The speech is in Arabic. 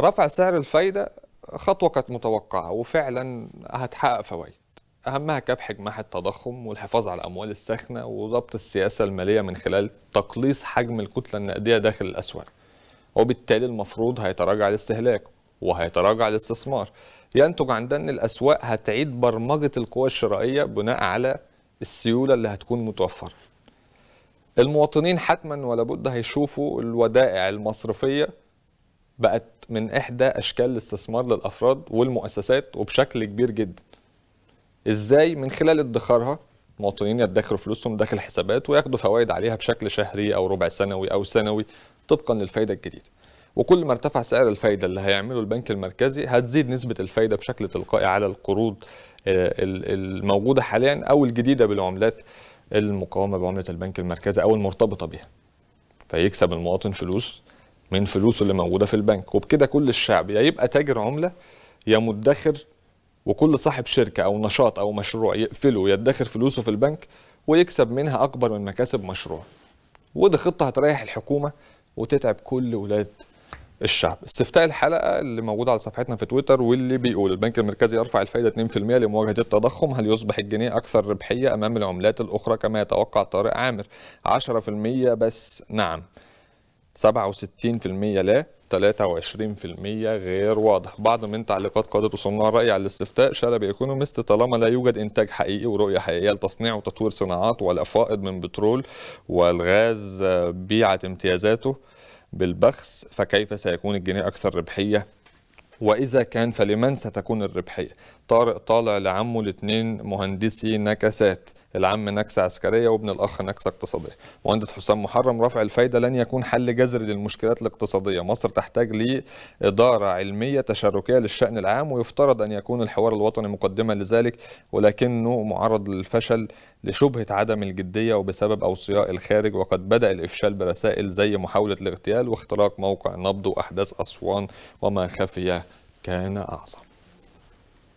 رفع سعر الفايدة خطوة كانت متوقعة وفعلا هتحقق فوائد أهمها كبح جماح التضخم والحفاظ على الأموال الساخنة وضبط السياسة المالية من خلال تقليص حجم الكتلة النقدية داخل الأسواق وبالتالي المفروض هيتراجع الاستهلاك وهيتراجع الاستثمار ينتج عندنا ان الاسواق هتعيد برمجه القوى الشرائيه بناء على السيوله اللي هتكون متوفره المواطنين حتما ولا بد هيشوفوا الودائع المصرفيه بقت من إحدى أشكال الاستثمار للأفراد والمؤسسات وبشكل كبير جدا إزاي من خلال ادخارها المواطنين يدخروا فلوسهم داخل حسابات وياخدوا فوائد عليها بشكل شهري أو ربع سنوي أو سنوي طبقا للفايدة الجديدة وكل ما ارتفع سعر الفايدة اللي هيعمله البنك المركزي هتزيد نسبة الفايدة بشكل تلقائي على القروض آه، الموجودة حاليا أو الجديدة بالعملات المقاومة بعملة البنك المركزي أو المرتبطة بها فيكسب المواطن فلوس من فلوسه اللي موجوده في البنك وبكده كل الشعب يا يبقى تاجر عمله يا مدخر وكل صاحب شركه او نشاط او مشروع يقفله يدخر فلوسه في البنك ويكسب منها اكبر من مكاسب مشروعه ودي خطه هتريح الحكومه وتتعب كل ولاد الشعب استفتاء الحلقه اللي موجوده على صفحتنا في تويتر واللي بيقول البنك المركزي يرفع الفائده 2% لمواجهه التضخم هل يصبح الجنيه اكثر ربحيه امام العملات الاخرى كما يتوقع طارق عامر 10% بس نعم 67% لا 23% غير واضح بعض من تعليقات قادة وصناع الرأي على الاستفتاء شلبي ايكونومست طالما لا يوجد انتاج حقيقي ورؤية حقيقية لتصنيع وتطوير صناعات ولا فائض من بترول والغاز بيعت امتيازاته بالبخس فكيف سيكون الجنيه أكثر ربحية واذا كان فلمن ستكون الربحيه طارق طالع لعمه الاثنين مهندسي نكسات العم نكسة عسكرية وابن الأخ نكسة اقتصادية مهندس حسام محرم رفع الفايدة لن يكون حل جذري للمشكلات الاقتصادية مصر تحتاج لإدارة علمية تشاركية للشأن العام ويفترض أن يكون الحوار الوطني مقدمة لذلك ولكنه معرض للفشل لشبهة عدم الجدية وبسبب أوصياء الخارج وقد بدأ الإفشال برسائل زي محاولة الاغتيال واختراق موقع نبض وأحداث أسوان وما خفي كان أعظم